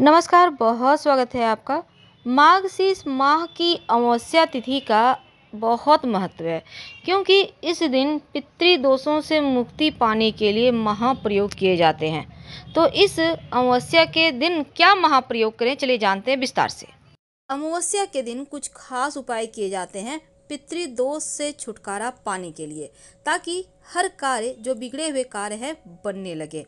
नमस्कार बहुत स्वागत है आपका माघ शीर्ष माह की अमावस्या तिथि का बहुत महत्व है क्योंकि इस दिन पितृदोषों से मुक्ति पाने के लिए महाप्रयोग किए जाते हैं तो इस अमावस्या के दिन क्या महाप्रयोग करें चलिए जानते हैं विस्तार से अमावस्या के दिन कुछ खास उपाय किए जाते हैं पितृदोष से छुटकारा पाने के लिए ताकि हर कार्य जो बिगड़े हुए कार्य है बनने लगे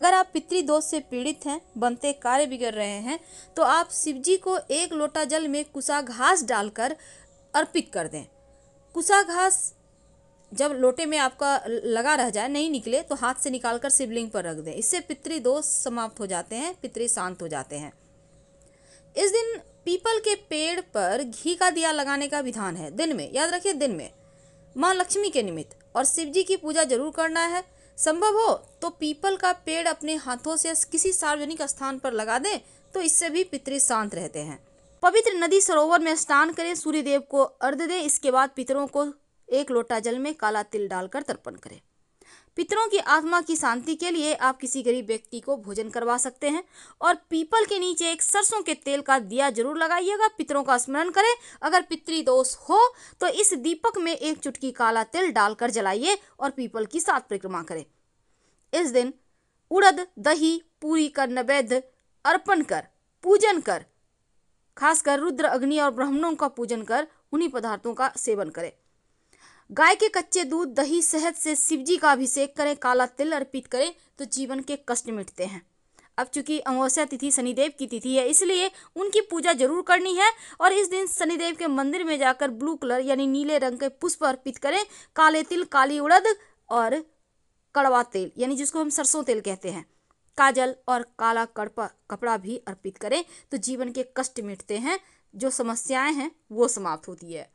अगर आप पितृदोष से पीड़ित हैं बनते कार्य बिगड़ रहे हैं तो आप शिव जी को एक लोटा जल में कुसा घास डालकर अर्पित कर दें कुसा घास जब लोटे में आपका लगा रह जाए नहीं निकले तो हाथ से निकाल कर शिवलिंग पर रख दें इससे पितृदोष समाप्त हो जाते हैं पितृ शांत हो जाते हैं इस दिन पीपल के पेड़ पर घी का दिया लगाने का विधान है दिन में याद रखिए दिन में माँ लक्ष्मी के निमित्त और शिव जी की पूजा जरूर करना है संभव हो तो पीपल का पेड़ अपने हाथों से किसी सार्वजनिक स्थान पर लगा दें तो इससे भी पितृ शांत रहते हैं पवित्र नदी सरोवर में स्नान करें देव को अर्ध दें इसके बाद पितरों को एक लोटा जल में काला तिल डालकर तर्पण करें पितरों की आत्मा की शांति के लिए आप किसी गरीब व्यक्ति को भोजन करवा सकते हैं और पीपल के नीचे एक सरसों के तेल का दिया जरूर लगाइएगा पितरों का स्मरण करें अगर पितृ दोष हो तो इस दीपक में एक चुटकी काला तेल डालकर जलाइए और पीपल की सात परिक्रमा करें इस दिन उड़द दही पूरी कर नवेद अर्पण कर पूजन कर खासकर रुद्र अग्नि और ब्राह्मणों का पूजन कर उन्हीं पदार्थों का सेवन करें गाय के कच्चे दूध दही शहद से शिवजी का अभिषेक करें काला तिल अर्पित करें तो जीवन के कष्ट मिटते हैं अब चूंकि अमावस्या तिथि शनिदेव की तिथि है इसलिए उनकी पूजा जरूर करनी है और इस दिन शनिदेव के मंदिर में जाकर ब्लू कलर यानी नीले रंग के पुष्प अर्पित करें काले तिल काली उड़द और कड़वा तेल यानी जिसको हम सरसों तेल कहते हैं काजल और काला कड़पा कपड़ा भी अर्पित करें तो जीवन के कष्ट मिटते हैं जो समस्याएं हैं वो समाप्त होती है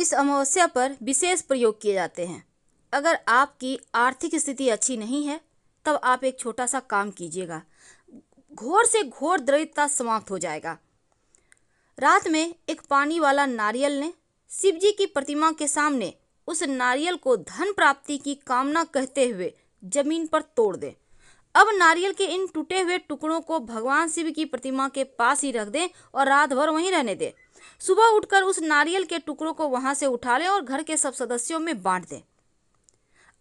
इस अमावस्या पर विशेष प्रयोग किए जाते हैं अगर आपकी आर्थिक स्थिति अच्छी नहीं है तब आप एक छोटा सा काम कीजिएगा घोर से घोर दरिद्रता समाप्त हो जाएगा रात में एक पानी वाला नारियल ने शिव जी की प्रतिमा के सामने उस नारियल को धन प्राप्ति की कामना कहते हुए जमीन पर तोड़ दें अब नारियल के इन टूटे हुए टुकड़ों को भगवान शिव की प्रतिमा के पास ही रख दें और रात भर वहीं रहने दें सुबह उठकर उस नारियल के टुकड़ों को वहां से उठा लें और घर के सब सदस्यों में बांट दें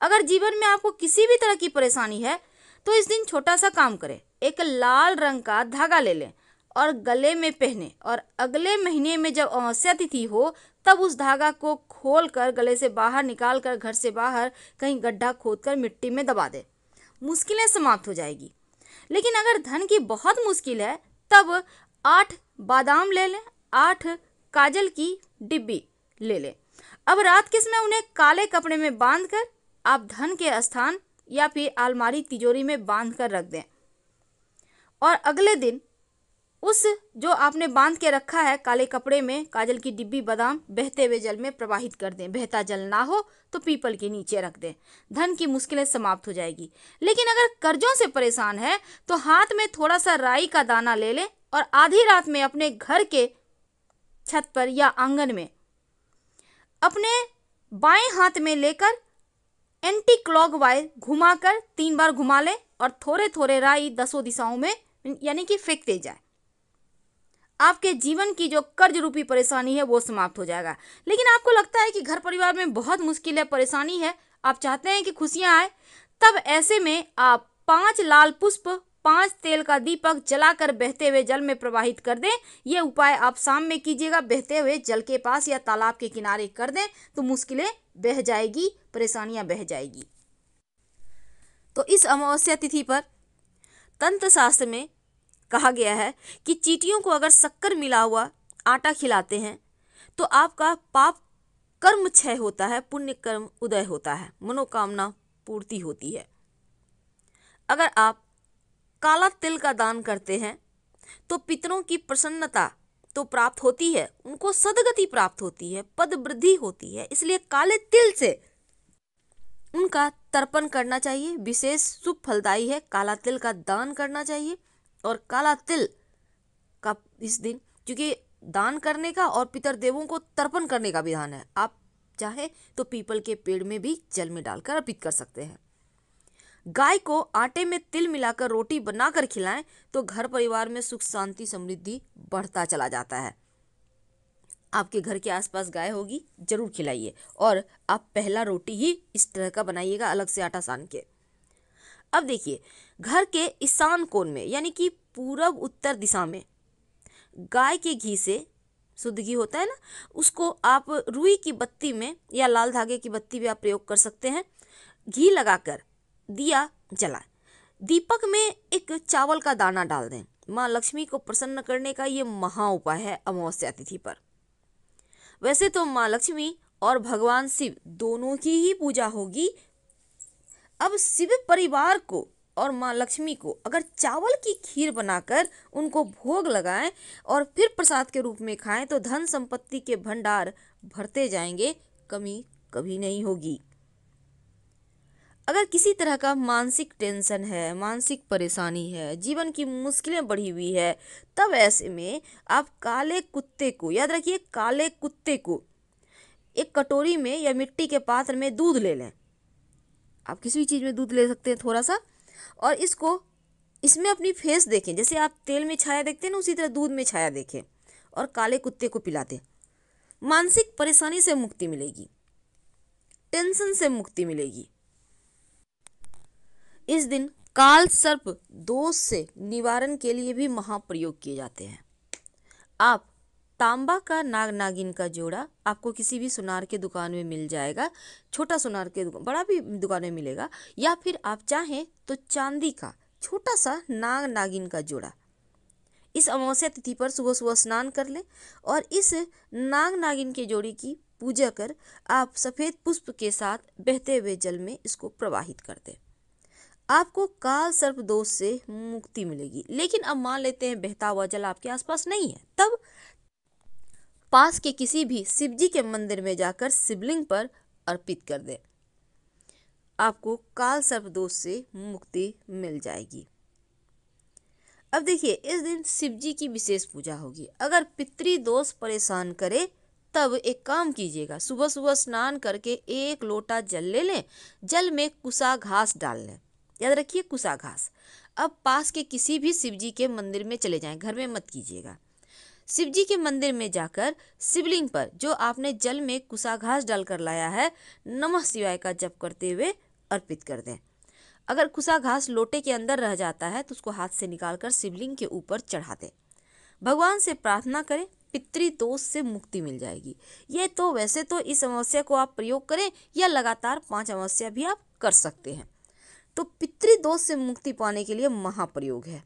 अगर जीवन में आपको किसी भी तरह की परेशानी है तो इस दिन छोटा सा काम करें एक लाल रंग का धागा ले लें और गले में पहने और अगले महीने में जब अमावस्या तिथि हो तब उस धागा को खोल कर गले से बाहर निकाल कर घर से बाहर कहीं गड्ढा खोद कर मिट्टी में दबा दें मुश्किलें समाप्त हो जाएगी लेकिन अगर धन की बहुत मुश्किल है तब आठ बादाम ले लें आठ काजल की डिब्बी ले लें अब रात के समय उन्हें काले कपड़े में बांधकर आप धन के स्थान या फिर आलमारी तिजोरी में बांध कर रख दें और अगले दिन उस जो आपने बांध के रखा है काले कपड़े में काजल की डिब्बी बादाम बहते हुए जल में प्रवाहित कर दें बहता जल ना हो तो पीपल के नीचे रख दें धन की मुश्किलें समाप्त हो जाएगी लेकिन अगर कर्जों से परेशान है तो हाथ में थोड़ा सा राई का दाना ले लें और आधी रात में अपने घर के छत पर या आंगन में अपने बाएं हाथ में लेकर एंटी क्लॉक वाइज घुमाकर तीन बार घुमा लें और थोड़े थोड़े राई दसों दिशाओं में यानी कि फेंकते जाए आपके जीवन की जो कर्ज रूपी परेशानी है वो समाप्त हो जाएगा लेकिन आपको लगता है कि घर परिवार में बहुत मुश्किल है परेशानी है आप चाहते हैं कि खुशियां आए तब ऐसे में आप पांच लाल पुष्प पांच तेल का दीपक जलाकर बहते हुए जल में प्रवाहित कर दें ये उपाय आप शाम में कीजिएगा बहते हुए जल के पास या तालाब के किनारे कर दें तो मुश्किलें बह जाएगी परेशानियां बह जाएगी तो इस अमावस्या तिथि पर तंत्र शास्त्र में कहा गया है कि चीटियों को अगर शक्कर मिला हुआ आटा खिलाते हैं तो आपका पाप कर्म क्षय होता है पुण्य कर्म उदय होता है मनोकामना पूर्ति होती है अगर आप काला तिल का दान करते हैं तो पितरों की प्रसन्नता तो प्राप्त होती है उनको सदगति प्राप्त होती है पद वृद्धि होती है इसलिए काले तिल से उनका तर्पण करना चाहिए विशेष शुभ फलदायी है काला तिल का दान करना चाहिए और काला तिल का इस दिन क्योंकि दान करने का और पितर देवों को तर्पण करने का विधान है आप चाहे तो पीपल के पेड़ में भी जल में डालकर अर्पित कर सकते हैं गाय को आटे में तिल मिलाकर रोटी बनाकर खिलाएं तो घर परिवार में सुख शांति समृद्धि बढ़ता चला जाता है आपके घर के आसपास गाय होगी जरूर खिलाइए और आप पहला रोटी ही इस तरह का बनाइएगा अलग से आटा सान के अब देखिए घर के ईशान कोण में यानी कि पूरब उत्तर दिशा में गाय के घी से शुद्ध घी होता है ना उसको आप रुई की बत्ती में या लाल धागे की बत्ती भी आप प्रयोग कर सकते हैं घी लगाकर दिया जलाए दीपक में एक चावल का दाना डाल दें माँ लक्ष्मी को प्रसन्न करने का ये महा उपाय है अमावस्या तिथि पर वैसे तो माँ लक्ष्मी और भगवान शिव दोनों की ही पूजा होगी अब शिव परिवार को और माँ लक्ष्मी को अगर चावल की खीर बनाकर उनको भोग लगाएं और फिर प्रसाद के रूप में खाएं तो धन संपत्ति के भंडार भरते जाएंगे कमी कभी नहीं होगी अगर किसी तरह का मानसिक टेंशन है मानसिक परेशानी है जीवन की मुश्किलें बढ़ी हुई है तब ऐसे में आप काले कुत्ते को याद रखिए काले कुत्ते को एक कटोरी में या मिट्टी के पात्र में दूध ले लें आप किसी भी चीज़ में दूध ले सकते हैं थोड़ा सा और इसको इसमें अपनी फेस देखें जैसे आप तेल में छाया देखते हैं ना उसी तरह दूध में छाया देखें और काले कुत्ते को पिला दें मानसिक परेशानी से मुक्ति मिलेगी टेंशन से मुक्ति मिलेगी इस दिन काल सर्प दोष से निवारण के लिए भी महाप्रयोग किए जाते हैं आप तांबा का नाग नागिन का जोड़ा आपको किसी भी सुनार के दुकान में मिल जाएगा छोटा सुनार के दुकान बड़ा भी दुकान में मिलेगा या फिर आप चाहें तो चांदी का छोटा सा नाग नागिन का जोड़ा इस अमावस्या तिथि पर सुबह सुबह स्नान कर लें और इस नाग नागिन के जोड़े की पूजा कर आप सफ़ेद पुष्प के साथ बहते हुए जल में इसको प्रवाहित कर दें आपको काल सर्प दोष से मुक्ति मिलेगी लेकिन अब मान लेते हैं बहता हुआ जल आपके आसपास नहीं है तब पास के किसी भी शिव जी के मंदिर में जाकर शिवलिंग पर अर्पित कर दें आपको काल सर्प दोष से मुक्ति मिल जाएगी अब देखिए इस दिन शिवजी की विशेष पूजा होगी अगर पितृदोष परेशान करे तब एक काम कीजिएगा सुबह सुबह स्नान करके एक लोटा जल ले लें जल में कुसा घास डाल लें याद रखिए घास अब पास के किसी भी शिव जी के मंदिर में चले जाएं घर में मत कीजिएगा शिव जी के मंदिर में जाकर शिवलिंग पर जो आपने जल में घास डालकर लाया है नमः शिवाय का जप करते हुए अर्पित कर दें अगर घास लोटे के अंदर रह जाता है तो उसको हाथ से निकालकर शिवलिंग के ऊपर चढ़ा दें भगवान से प्रार्थना करें पितृ दोष से मुक्ति मिल जाएगी ये तो वैसे तो इस अमावस्या को आप प्रयोग करें या लगातार पांच अमावस्या भी आप कर सकते हैं तो पितृदोष से मुक्ति पाने के लिए महाप्रयोग है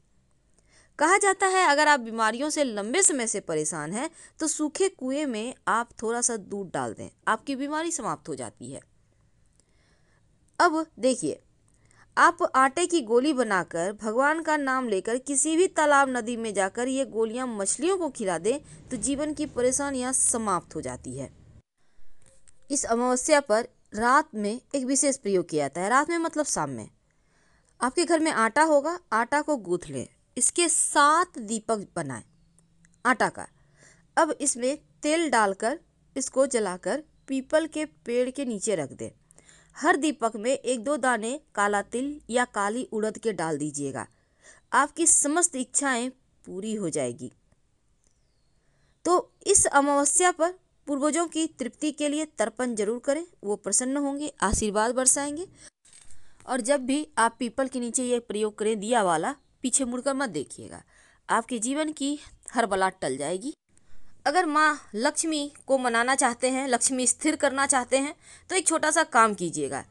कहा जाता है अगर आप बीमारियों से लंबे समय से परेशान हैं तो सूखे कुएं में आप थोड़ा सा दूध डाल दें आपकी बीमारी समाप्त हो जाती है अब देखिए आप आटे की गोली बनाकर भगवान का नाम लेकर किसी भी तालाब नदी में जाकर ये गोलियां मछलियों को खिला दें तो जीवन की परेशानियां समाप्त हो जाती है इस अमावस्या पर रात में एक विशेष प्रयोग किया जाता है रात में मतलब शाम में आपके घर में आटा होगा आटा को गूँथ लें इसके सात दीपक बनाएं आटा का अब इसमें तेल डालकर इसको जलाकर पीपल के पेड़ के नीचे रख दें हर दीपक में एक दो दाने काला तिल या काली उड़द के डाल दीजिएगा आपकी समस्त इच्छाएं पूरी हो जाएगी तो इस अमावस्या पर पूर्वजों की तृप्ति के लिए तर्पण जरूर करें वो प्रसन्न होंगे आशीर्वाद बरसाएंगे और जब भी आप पीपल के नीचे ये प्रयोग करें दिया वाला पीछे मुड़कर मत देखिएगा आपके जीवन की हर बला टल जाएगी अगर माँ लक्ष्मी को मनाना चाहते हैं लक्ष्मी स्थिर करना चाहते हैं तो एक छोटा सा काम कीजिएगा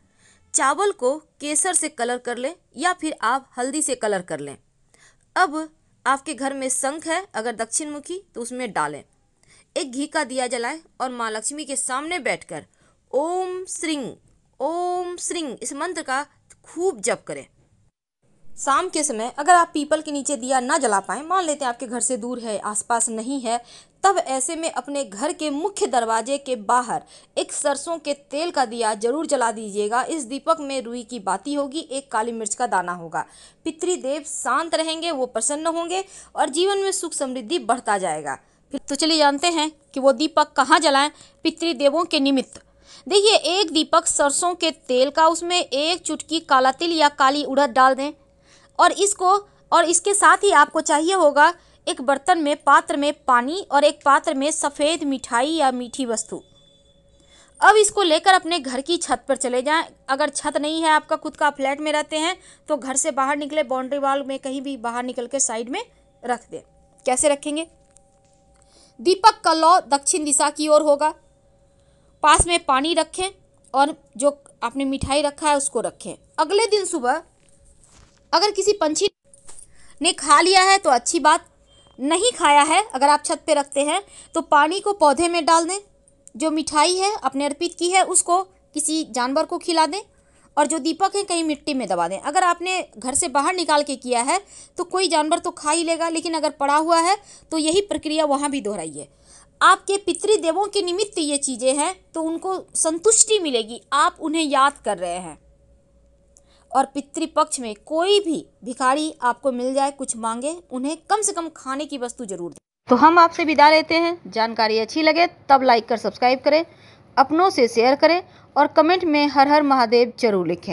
चावल को केसर से कलर कर लें या फिर आप हल्दी से कलर कर लें अब आपके घर में शंख है अगर दक्षिण मुखी तो उसमें डालें एक घी का दिया जलाए और माँ लक्ष्मी के सामने बैठकर ओम श्रृंग ओम श्रृंग इस मंत्र का खूब जप करें शाम के समय अगर आप पीपल के नीचे दिया ना जला पाएं मान लेते हैं आपके घर से दूर है आसपास नहीं है तब ऐसे में अपने घर के मुख्य दरवाजे के बाहर एक सरसों के तेल का दिया जरूर जला दीजिएगा इस दीपक में रुई की बाती होगी एक काली मिर्च का दाना होगा पितृदेव शांत रहेंगे वो प्रसन्न होंगे और जीवन में सुख समृद्धि बढ़ता जाएगा तो चलिए जानते हैं कि वो दीपक कहाँ जलाएं पितृदेवों के निमित्त देखिए एक दीपक सरसों के तेल का उसमें एक चुटकी काला तिल या काली उड़द डाल दें और इसको और इसके साथ ही आपको चाहिए होगा एक बर्तन में पात्र में पानी और एक पात्र में सफ़ेद मिठाई या मीठी वस्तु अब इसको लेकर अपने घर की छत पर चले जाएं अगर छत नहीं है आपका खुद का फ्लैट में रहते हैं तो घर से बाहर निकले बाउंड्री वाल में कहीं भी बाहर निकल के साइड में रख दें कैसे रखेंगे दीपक का लौ दक्षिण दिशा की ओर होगा पास में पानी रखें और जो आपने मिठाई रखा है उसको रखें अगले दिन सुबह अगर किसी पंछी ने खा लिया है तो अच्छी बात नहीं खाया है अगर आप छत पे रखते हैं तो पानी को पौधे में डाल दें जो मिठाई है आपने अर्पित की है उसको किसी जानवर को खिला दें और जो दीपक हैं कहीं मिट्टी में दबा दें अगर आपने घर से बाहर निकाल के किया है तो कोई जानवर तो खा ही लेगा लेकिन अगर पड़ा हुआ है तो यही प्रक्रिया वहाँ भी दोहराइए आपके पितृदेवों के निमित्त ये चीज़ें हैं तो उनको संतुष्टि मिलेगी आप उन्हें याद कर रहे हैं और पितृपक्ष में कोई भी भिखारी आपको मिल जाए कुछ मांगे उन्हें कम से कम खाने की वस्तु जरूर दें तो हम आपसे विदा लेते हैं जानकारी अच्छी लगे तब लाइक कर सब्सक्राइब करें अपनों से शेयर करें और कमेंट में हर हर महादेव जरूर लिखें